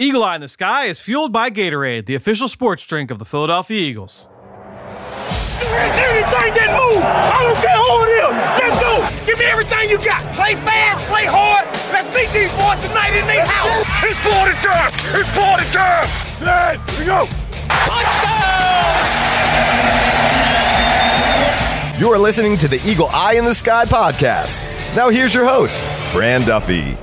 Eagle Eye in the Sky is fueled by Gatorade, the official sports drink of the Philadelphia Eagles. Anything that moves, I don't care who it is. Let's go. Give me everything you got. Play fast, play hard. Let's beat these boys tonight in their house. It's party time. It's party time. Here we go. Touchdown. You're listening to the Eagle Eye in the Sky podcast. Now here's your host, Brand Duffy.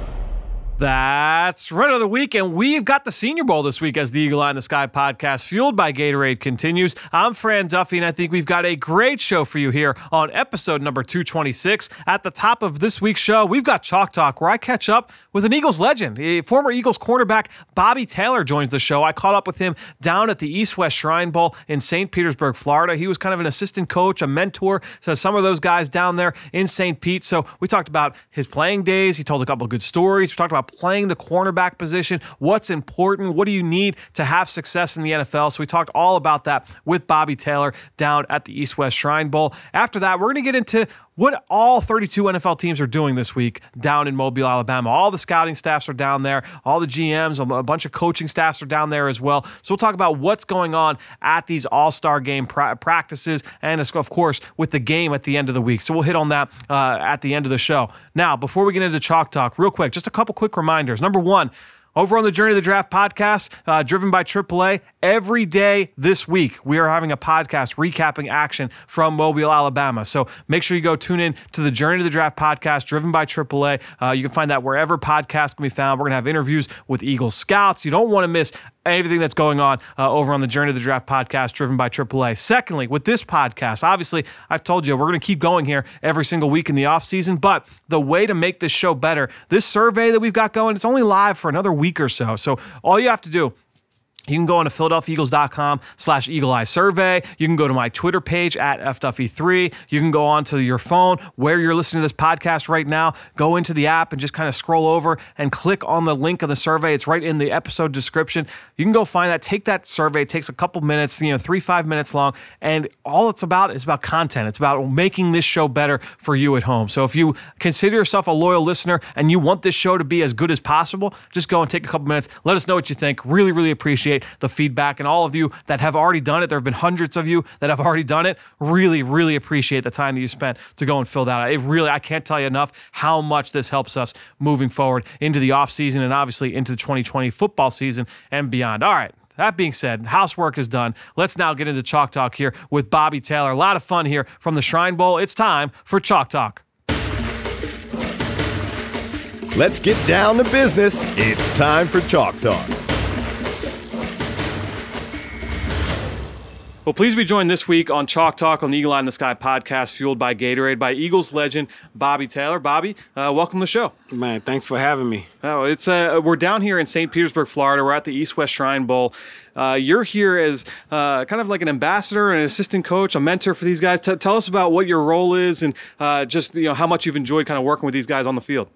That's right of the week, and we've got the Senior Bowl this week as the Eagle Eye in the Sky podcast, fueled by Gatorade, continues. I'm Fran Duffy, and I think we've got a great show for you here on episode number 226. At the top of this week's show, we've got Chalk Talk, where I catch up with an Eagles legend. A former Eagles cornerback Bobby Taylor joins the show. I caught up with him down at the East West Shrine Bowl in St. Petersburg, Florida. He was kind of an assistant coach, a mentor to some of those guys down there in St. Pete. So we talked about his playing days. He told a couple good stories. We talked about about playing the cornerback position, what's important, what do you need to have success in the NFL. So we talked all about that with Bobby Taylor down at the East West Shrine Bowl. After that, we're going to get into what all 32 NFL teams are doing this week down in Mobile, Alabama. All the scouting staffs are down there, all the GMs, a bunch of coaching staffs are down there as well. So we'll talk about what's going on at these All Star game pra- practices and, of course, with the game at the end of the week. So we'll hit on that uh, at the end of the show. Now, before we get into Chalk Talk, real quick, just a couple quick reminders. Number one, over on the Journey of the Draft podcast, uh, driven by AAA, every day this week, we are having a podcast recapping action from Mobile, Alabama. So make sure you go tune in to the Journey to the Draft podcast, driven by AAA. Uh, you can find that wherever podcasts can be found. We're going to have interviews with Eagle Scouts. You don't want to miss everything that's going on uh, over on the Journey of the Draft podcast, driven by AAA. Secondly, with this podcast, obviously, I've told you we're going to keep going here every single week in the offseason, but the way to make this show better, this survey that we've got going, it's only live for another week or so. So all you have to do you can go on to philadelphiaeagles.com slash eagle eye survey. You can go to my Twitter page at fduffy3. You can go on to your phone where you're listening to this podcast right now. Go into the app and just kind of scroll over and click on the link of the survey. It's right in the episode description. You can go find that. Take that survey. It takes a couple minutes, you know, three, five minutes long. And all it's about is about content. It's about making this show better for you at home. So if you consider yourself a loyal listener and you want this show to be as good as possible, just go and take a couple minutes. Let us know what you think. Really, really appreciate appreciate the feedback and all of you that have already done it. There have been hundreds of you that have already done it. Really, really appreciate the time that you spent to go and fill that out. It really, I can't tell you enough how much this helps us moving forward into the offseason and obviously into the 2020 football season and beyond. All right. That being said, housework is done. Let's now get into Chalk Talk here with Bobby Taylor. A lot of fun here from the Shrine Bowl. It's time for Chalk Talk. Let's get down to business. It's time for Chalk Talk. Well, please be joined this week on Chalk Talk on the Eagle Eye in the Sky podcast, fueled by Gatorade, by Eagles legend Bobby Taylor. Bobby, uh, welcome to the show. Man, thanks for having me. Oh, it's uh, we're down here in St. Petersburg, Florida. We're at the East West Shrine Bowl. Uh, you're here as uh, kind of like an ambassador, an assistant coach, a mentor for these guys. T- tell us about what your role is and uh, just you know how much you've enjoyed kind of working with these guys on the field.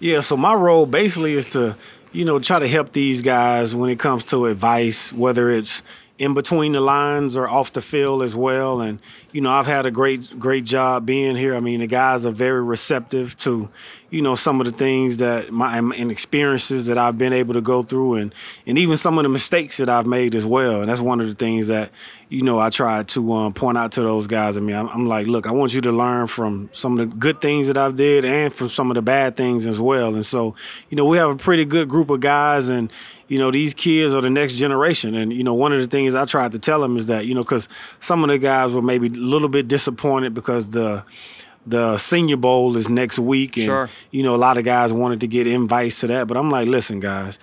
Yeah, so my role basically is to you know try to help these guys when it comes to advice, whether it's in between the lines or off the field as well. And you know, I've had a great great job being here. I mean, the guys are very receptive to you know some of the things that my and experiences that I've been able to go through and and even some of the mistakes that I've made as well and that's one of the things that you know I try to um, point out to those guys I mean I'm, I'm, like look I want you to learn from some of the good things that I've did and from some of the bad things as well and so you know we have a pretty good group of guys and you know these kids are the next generation and you know one of the things I tried to tell them is that you know because some of the guys were maybe a little bit disappointed because the the Senior Bowl is next week, and sure. you know a lot of guys wanted to get invites to that, but I'm like, listen, guys,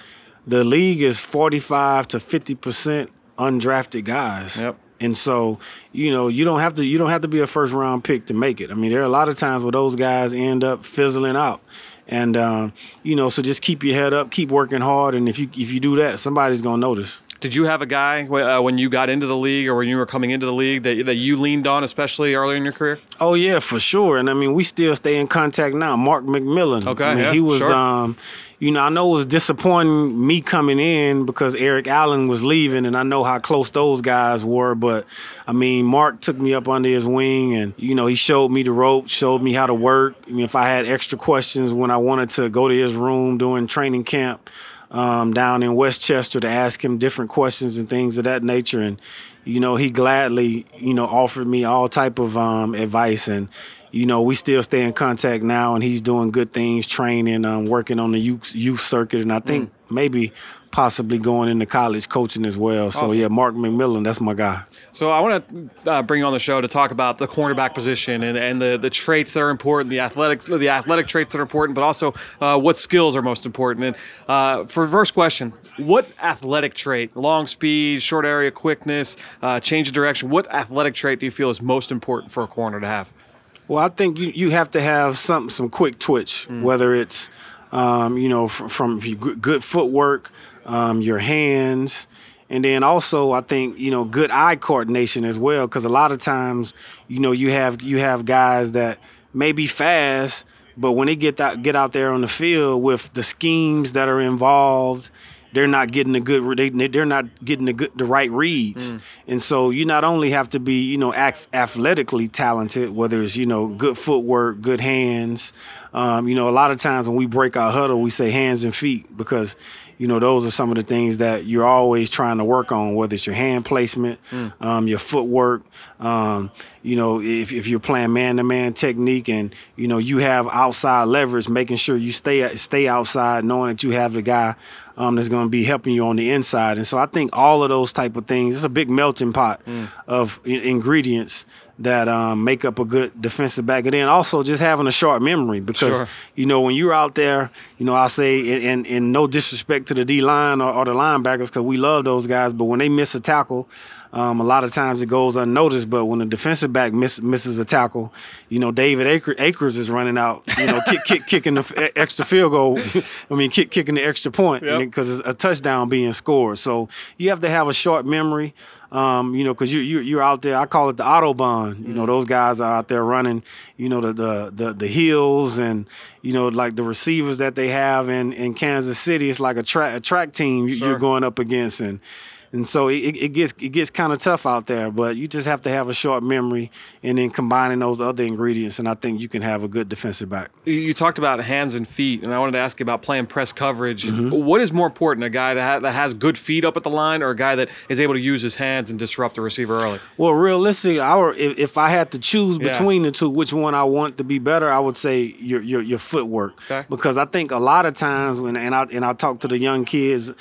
the league is 45 to 50 percent undrafted guys. Yep. And so, you know, you don't have to you don't have to be a first round pick to make it. I mean, there are a lot of times where those guys end up fizzling out. And um, you know, so just keep your head up, keep working hard, and if you if you do that, somebody's gonna notice. Did you have a guy uh, when you got into the league or when you were coming into the league that, that you leaned on, especially early in your career? Oh, yeah, for sure. And I mean, we still stay in contact now. Mark McMillan. Okay. I mean, yeah, he was, sure. um, you know, I know it was disappointing me coming in because Eric Allen was leaving and I know how close those guys were. But I mean, Mark took me up under his wing and, you know, he showed me the ropes, showed me how to work. I mean, if I had extra questions when I wanted to go to his room during training camp, um, down in Westchester to ask him different questions and things of that nature. And you know, he gladly you know offered me all type of um, advice. And you know, we still stay in contact now, and he's doing good things, training, um, working on the youth youth circuit. And I think. Mm maybe possibly going into college coaching as well. Awesome. So yeah, Mark McMillan, that's my guy. So I want to uh, bring you on the show to talk about the cornerback position and, and the the traits that are important, the athletics, the athletic traits that are important, but also uh, what skills are most important. And uh, for first question, what athletic trait, long speed, short area quickness, uh, change of direction, what athletic trait do you feel is most important for a corner to have? Well, I think you, you have to have some some quick twitch, mm. whether it's um, you know, from, from good footwork, um, your hands, and then also I think you know good eye coordination as well, because a lot of times you know you have you have guys that may be fast, but when they get out get out there on the field with the schemes that are involved they're not getting the good they, they're not getting the good the right reads mm. and so you not only have to be you know athletically talented whether it's you know good footwork good hands um, you know a lot of times when we break our huddle we say hands and feet because you know those are some of the things that you're always trying to work on whether it's your hand placement mm. um, your footwork um, you know, if, if you're playing man to man technique and, you know, you have outside leverage, making sure you stay stay outside, knowing that you have the guy um, that's going to be helping you on the inside. And so I think all of those type of things, it's a big melting pot mm. of ingredients that um, make up a good defensive back. And then also just having a sharp memory because, sure. you know, when you're out there, you know, I say, and, and, no disrespect to the D line or, or the linebackers because we love those guys, but when they miss a tackle, um, a lot of times it goes unnoticed, but when a defensive back miss, misses a tackle, you know David Akers is running out, you know, kick, kick, kicking the extra field goal. I mean, kick, kicking the extra point because yep. it's a touchdown being scored. So you have to have a short memory. Um, you know, because you, you you're out there. I call it the autobahn. You mm. know, mm-hmm. those guys are out there running. You know, the, the the the and you know, like the receivers that they have in in Kansas City. It's like a track a track team sure. you're going up against and and so it, it gets it gets kind of tough out there. But you just have to have a short memory, and then combining those other ingredients, and I think you can have a good defensive back. You talked about hands and feet, and I wanted to ask you about playing press coverage. Mm-hmm. What is more important, a guy that, that has good feet up at the line, or a guy that is able to use his hands and disrupt the receiver early? Well, realistically, I if, if I had to choose between yeah. the two, which one I want to be better, I would say your your, your footwork, okay. because I think a lot of times when and I and I talk to the young kids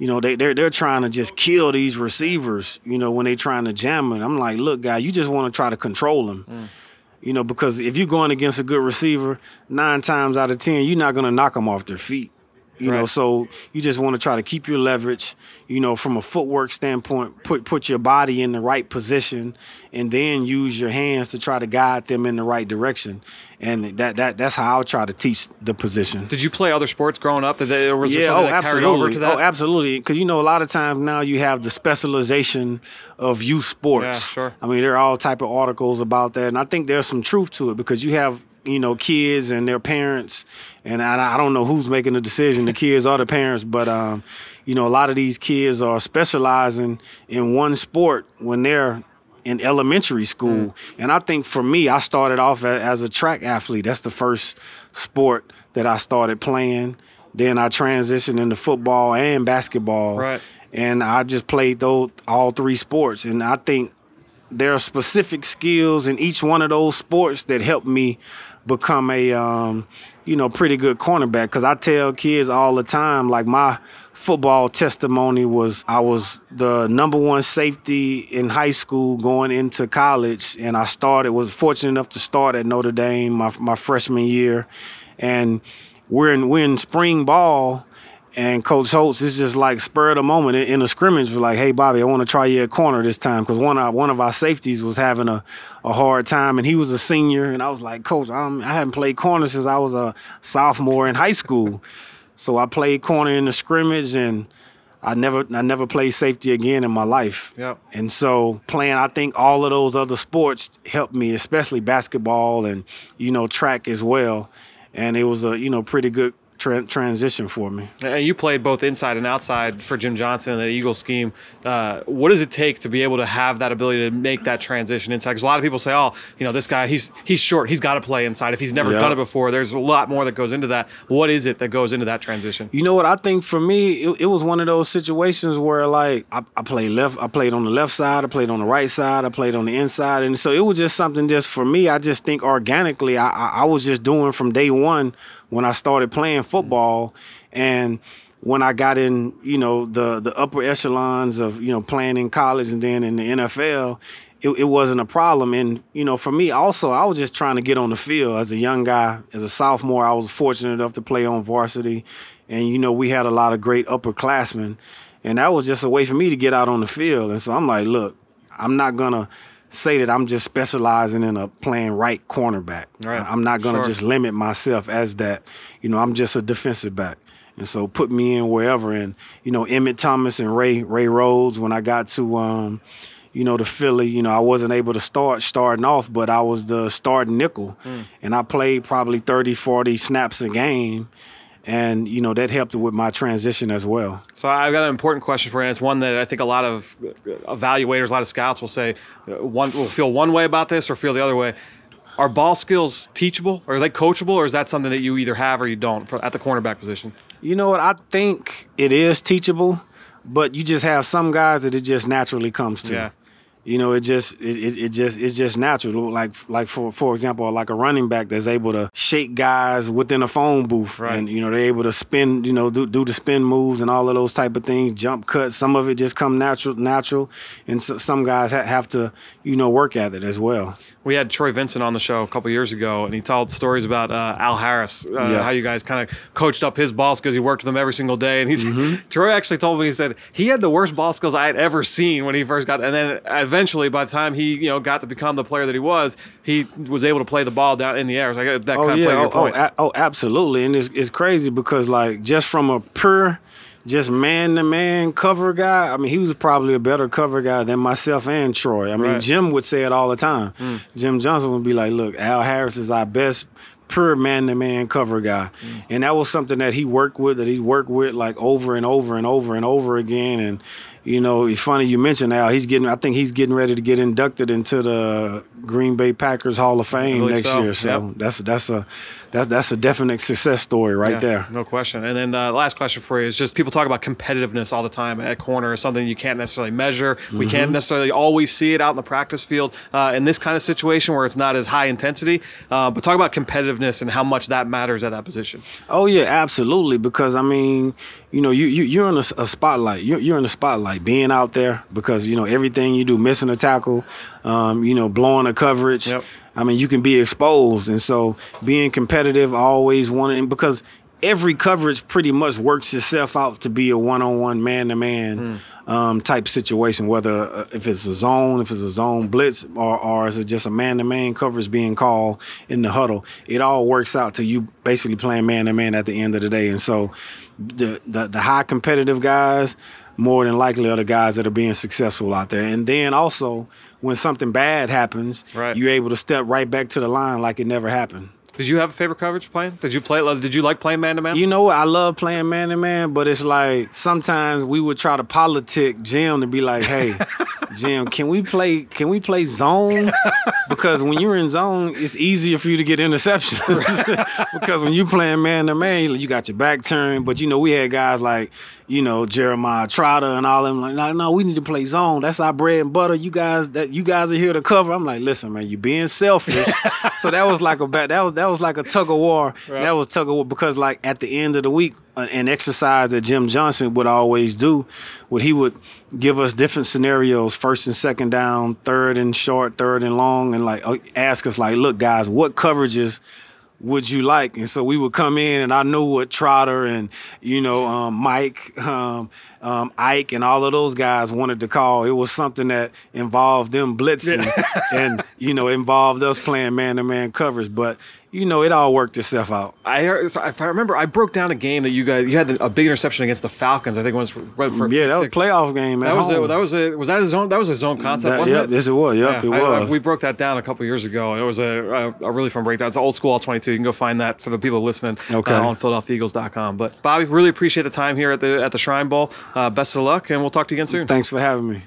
you know, they they're they're trying to just kill these receivers, you know, when they're trying to jam them. I'm like, look, guy, you just want to try to control them. Mm. You know, because if you're going against a good receiver, nine times out of ten, you're not gonna knock them off their feet. You right. know, so you just want to try to keep your leverage, you know, from a footwork standpoint, put put your body in the right position and then use your hands to try to guide them in the right direction. And that that that's how I'll try to teach the position. Did you play other sports growing up? Did there was yeah, oh, oh, absolutely. Oh, absolutely. Cuz you know a lot of times now you have the specialization of youth sports. Yeah, sure. I mean, there are all type of articles about that and I think there's some truth to it because you have you know kids and their parents and I, I, don't know who's making the decision the kids or the parents but um, you know a lot of these kids are specializing in one sport when they're in elementary school mm. and i think for me i started off as a track athlete that's the first sport that i started playing then i transitioned into football and basketball right and i just played those all three sports and i think there are specific skills in each one of those sports that helped me become a um, you know pretty good cornerback because I tell kids all the time like my football testimony was I was the number one safety in high school going into college and I started was fortunate enough to start at Notre Dame my, my freshman year and we're in we're in spring ball and Coach Holtz is just like spur of the moment in, a scrimmage. We're like, hey, Bobby, I want to try you at corner this time because one of one of our safeties was having a, a hard time, and he was a senior. And I was like, Coach, I'm, I hadn't played corner since I was a sophomore in high school. So I played corner in the scrimmage, and I never I never played safety again in my life. Yep. And so playing, I think all of those other sports helped me, especially basketball and you know track as well. And it was a you know pretty good tra transition for me. And you played both inside and outside for Jim Johnson and the Eagle scheme. Uh, what does it take to be able to have that ability to make that transition inside? Because a lot of people say, "Oh, you know, this guy he's he's short. He's got to play inside. If he's never done it before, there's a lot more that goes into that. What is it that goes into that transition?" You know what I think for me, it, it was one of those situations where like I, I played left, I played on the left side, I played on the right side, I played on the inside, and so it was just something just for me. I just think organically, I, I, I was just doing from day one when I started playing mm-hmm. football and when I got in, you know, the the upper echelons of, you know, playing in college and then in the NFL, it, it wasn't a problem. And, you know, for me also, I was just trying to get on the field as a young guy, as a sophomore, I was fortunate enough to play on varsity. And, you know, we had a lot of great upperclassmen. And that was just a way for me to get out on the field. And so I'm like, look, I'm not gonna say that I'm just specializing in a playing right cornerback. Right. I'm not going to sure. just limit myself as that. You know, I'm just a defensive back. And so put me in wherever. And, you know, Emmett Thomas and Ray, Ray Rhodes, when I got to, um, you know, the Philly, you know, I wasn't able to start starting off, but I was the starting nickel. Mm. And I played probably 30, 40 snaps a game and you know that helped with my transition as well. So I've got an important question for you. And it's one that I think a lot of evaluators, a lot of scouts will say, uh, one will feel one way about this or feel the other way. Are ball skills teachable, or are they coachable, or is that something that you either have or you don't for, at the cornerback position? You know what? I think it is teachable, but you just have some guys that it just naturally comes to. Yeah you know, it just it, it, it, just it's just natural. Like like for for example, like a running back that's able to shake guys within a phone booth, right. and you know they're able to spin, you know, do do the spin moves and all of those type of things, jump cuts. Some of it just come natural, natural, and so, some guys ha- have to you know work at it as well. We had Troy Vincent on the show a couple years ago, and he told stories about uh, Al Harris, uh, yeah. how you guys kind of coached up his ball skills. He worked with him every single day, and he's mm-hmm. Troy actually told me he said he had the worst ball skills I had ever seen when he first got, and then. i uh, eventually, by the time he you know got to become the player that he was, he was able to play the ball down in the air. So got that oh, kind yeah, of oh, point. Oh, oh, absolutely, and it's it's crazy because like just from a pure just man to man cover guy. I mean, he was probably a better cover guy than myself and Troy. I mean, right. Jim would say it all the time. Mm. Jim Johnson would be like, "Look, Al Harris is our best pure man to man cover guy," mm. and that was something that he worked with, that he worked with like over and over and over and over again, and you know, it's funny you mentioned Al. He's getting, I think he's getting ready to get inducted into the Green Bay Packers Hall of Fame next so. year. So yep. that's that's a that's that's a definite success story right yeah, there. No question. And then uh, last question for you is just people talk about competitiveness all the time at corner, something you can't necessarily measure. We mm-hmm. can't necessarily always see it out in the practice field uh, in this kind of situation where it's not as high intensity. Uh, but talk about competitiveness and how much that matters at that position. Oh yeah, absolutely. Because I mean, you know, you, you you're in a, a spotlight. You're, you're, in the spotlight, being out there because you know everything you do, missing a tackle, um, you know, blowing a coverage. Yep. I mean, you can be exposed, and so being competitive, always wanting because every coverage pretty much works itself out to be a one-on-one man-to-man mm. um, type situation whether uh, if it's a zone if it's a zone blitz or, or is it just a man-to-man coverage being called in the huddle it all works out to you basically playing man-to-man at the end of the day and so the, the, the high competitive guys more than likely are the guys that are being successful out there. And then also, when something bad happens, right. you're able to step right back to the line like it never happened. Did you have a favorite coverage playing? Did you play? Uh, did you like playing man to man? You know, I love playing man to man, but it's like sometimes we would try to politic Jim to be like, "Hey, Jim, can we play? Can we play zone? Because when you're in zone, it's easier for you to get interceptions. because when you playing man to man, you got your back turned. But you know, we had guys like you know Jeremiah Trotter and all them. Like, no, no, we need to play zone. That's our bread and butter. You guys, that you guys are here to cover. I'm like, listen, man, you being selfish. so that was like a that was that was like a tug of war. Right. That was tug of war because like at the end of the week, an exercise that Jim Johnson would always do, what he would give us different scenarios, first and second down, third and short, third and long, and like uh, ask us like, look guys, what coverages would you like? And so we would come in, and I know what Trotter and you know um, Mike um, um, Ike and all of those guys wanted to call. It was something that involved them blitzing yeah. and, you know, involved us playing man to man covers. But, you know, it all worked itself out. I if I remember, I broke down a game that you guys, you had a big interception against the Falcons, I think it was. For, for yeah, that six. was a playoff game. that, was it. a, that was a, was that a zone, that was a zone concept, that, wasn't yep, it? Yes, it was. Yep, yeah, it was. I, I, we broke that down a couple years ago. It was a, a, really fun breakdown. It's old school all 22. You can go find that for the people listening uh, okay. uh, on PhiladelphiaEagles.com. But Bobby, really appreciate the time here at the, at the Shrine Bowl. Uh, best of luck, and we'll talk to you again soon. Thanks for having me.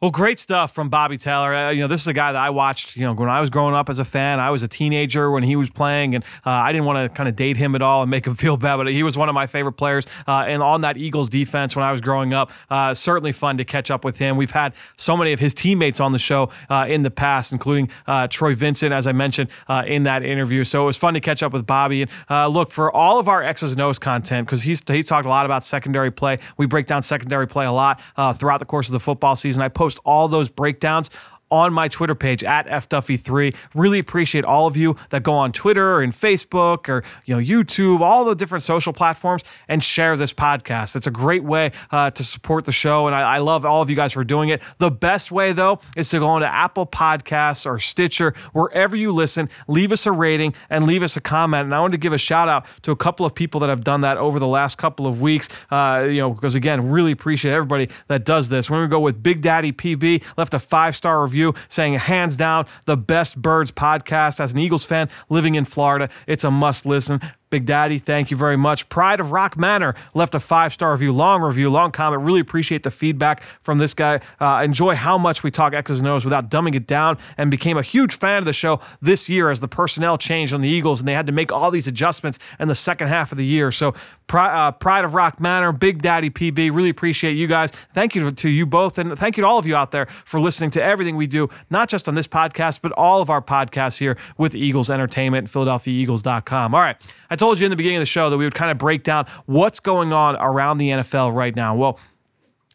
Well, great stuff from Bobby Taylor. Uh, you know, this is a guy that I watched. You know, when I was growing up as a fan, I was a teenager when he was playing, and uh, I didn't want to kind of date him at all and make him feel bad. But he was one of my favorite players, uh, and on that Eagles defense when I was growing up, uh, certainly fun to catch up with him. We've had so many of his teammates on the show uh, in the past, including uh, Troy Vincent, as I mentioned in that interview. So it was fun to catch up with Bobby. And look for all of our X's and O's content because he's he talked a lot about secondary play. We break down secondary play a lot throughout the course of the football season. I post post all those breakdowns on my Twitter page at fduffy3. Really appreciate all of you that go on Twitter and Facebook or you know YouTube, all the different social platforms, and share this podcast. It's a great way uh, to support the show, and I, I, love all of you guys for doing it. The best way though is to go into Apple Podcasts or Stitcher, wherever you listen. Leave us a rating and leave us a comment. And I wanted to give a shout out to a couple of people that have done that over the last couple of weeks. Uh, you know, because again, really appreciate everybody that does this. We're gonna go with Big Daddy PB left a five star review review saying, hands down, the best birds podcast. As an Eagles fan living in Florida, it's a must listen. Big Daddy, thank you very much. Pride of Rock Manor left a five star review, long review, long comment. Really appreciate the feedback from this guy. Uh, enjoy how much we talk X's and O's without dumbing it down, and became a huge fan of the show this year as the personnel changed on the Eagles and they had to make all these adjustments in the second half of the year. So uh, Pride of Rock Manor, Big Daddy PB. Really appreciate you guys. Thank you to you both, and thank you to all of you out there for listening to everything we do, not just on this podcast, but all of our podcasts here with Eagles Entertainment, PhiladelphiaEagles.com. All right, I told you in the beginning of the show that we would kind of break down what's going on around the NFL right now. Well,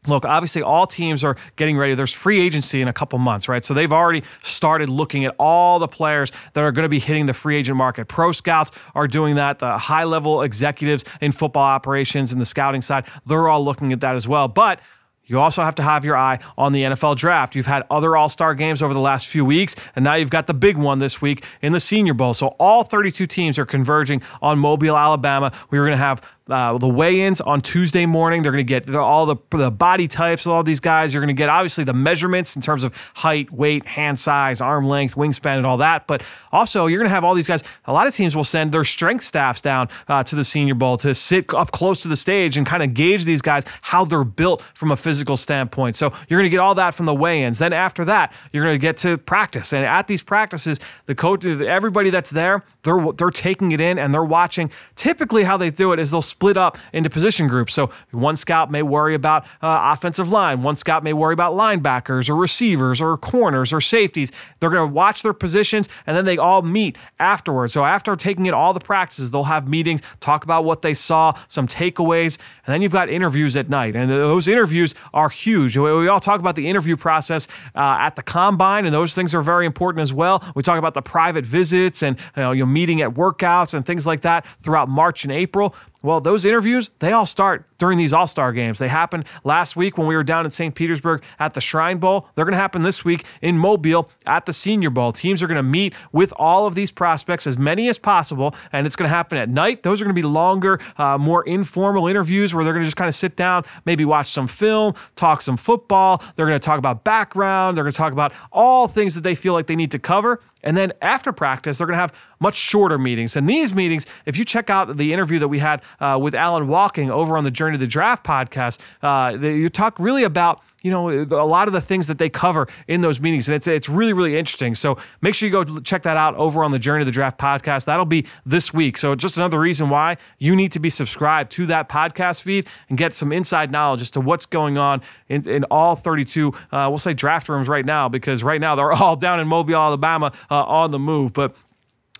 look, obviously all teams are getting ready. There's free agency in a couple months, right? So they've already started looking at all the players that are going to be hitting the free agent market. Pro scouts are doing that. The high level executives in football operations and the scouting side, they're all looking at that as well. But you also have to have your eye on the NFL draft. You've had other All Star games over the last few weeks, and now you've got the big one this week in the Senior Bowl. So all 32 teams are converging on Mobile, Alabama. We are going to have uh, the weigh-ins on Tuesday morning. They're going to get all the, the body types of all these guys. You're going to get obviously the measurements in terms of height, weight, hand size, arm length, wingspan, and all that. But also, you're going to have all these guys. A lot of teams will send their strength staffs down uh, to the Senior Bowl to sit up close to the stage and kind of gauge these guys how they're built from a physical standpoint. So you're going to get all that from the weigh-ins. Then after that, you're going to get to practice, and at these practices, the coach, everybody that's there, they're they're taking it in and they're watching typically how they do it is they'll split up into position groups. So one scout may worry about uh, offensive line, one scout may worry about linebackers or receivers or corners or safeties. They're going to watch their positions and then they all meet afterwards. So after taking in all the practices, they'll have meetings, talk about what they saw, some takeaways, and then you've got interviews at night. And those interviews are huge. We all talk about the interview process uh, at the combine, and those things are very important as well. We talk about the private visits and you know, meeting at workouts and things like that throughout March and April. Well, those interviews, they all start during these All Star games. They happened last week when we were down in St. Petersburg at the Shrine Bowl. They're going to happen this week in Mobile at the Senior Bowl. Teams are going to meet with all of these prospects, as many as possible, and it's going to happen at night. Those are going to be longer, uh, more informal interviews where they're going to just kind of sit down, maybe watch some film, talk some football. They're going to talk about background. They're going to talk about all things that they feel like they need to cover. And then after practice, they're going to have much shorter meetings. And these meetings, if you check out the interview that we had uh, with Alan Walking over on the Journey to the Draft podcast, uh, you talk really about you know, a lot of the things that they cover in those meetings. And it's, it's really, really interesting. So make sure you go check that out over on the Journey to the Draft podcast. That'll be this week. So just another reason why you need to be subscribed to that podcast feed and get some inside knowledge as to what's going on in, in all 32, uh, we'll say draft rooms right now, because right now they're all down in Mobile, Alabama uh, on the move. But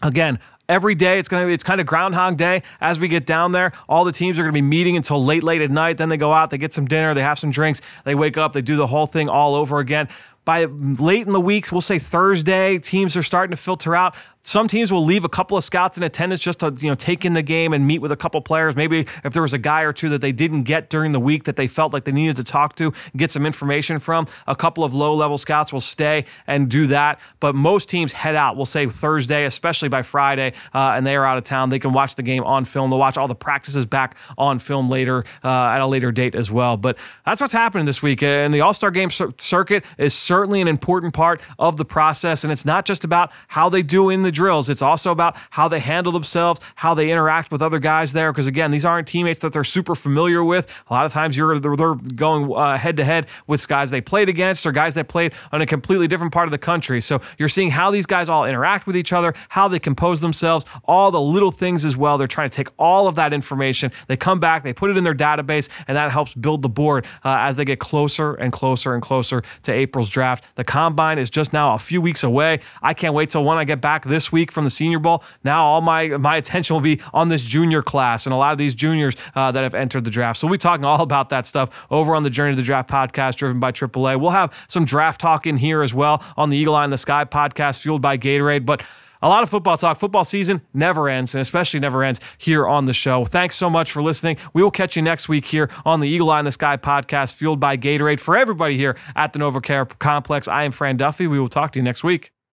Again, every day. It's gonna be it's kind of Groundhog Day as we get down there. All the teams are gonna be meeting until late, late at night. Then they go out, they get some dinner, they have some drinks, they wake up, they do the whole thing all over again by mm, late in the weeks, we'll say Thursday, teams are starting to filter out. Some teams will leave a couple of scouts in attendance just to you know take in the game and meet with a couple of players. Maybe if there was a guy or two that they didn't get during the week that they felt like they needed to talk to, get some information from. A couple of low-level scouts will stay and do that. But most teams head out. We'll say Thursday, especially by Friday, uh, and they are out of town. They can watch the game on film. They'll watch all the practices back on film later uh, at a later date as well. But that's what's happening this week. And the All Star Game circuit is certainly an important part of the process. And it's not just about how they do in the drills, it's also about how they handle themselves, how they interact with other guys there. Because again, these aren't teammates that they're super familiar with. A lot of times you're they're going head to head with guys they played against or guys that played on a completely different part of the country. So you're seeing how these guys all interact with each other, how they compose themselves, all the little things as well. They're trying to take all of that information. They come back, they put it in their database, and that helps build the board uh, as they get closer and closer and closer to April's draft. The combine is just now a few weeks away. I can't wait till when I get back this this week from the Senior Bowl. Now all my my attention will be on this junior class and a lot of these juniors uh, that have entered the draft. So we'll be talking all about that stuff over on the Journey to the Draft podcast, driven by AAA. We'll have some draft talk in here as well on the Eagle Eye in the Sky podcast, fueled by Gatorade. But a lot of football talk. Football season never ends, and especially never ends here on the show. Thanks so much for listening. We will catch you next week here on the Eagle Eye in the Sky podcast, fueled by Gatorade. For everybody here at the NovaCare Complex, I am Fran Duffy. We will talk to you next week.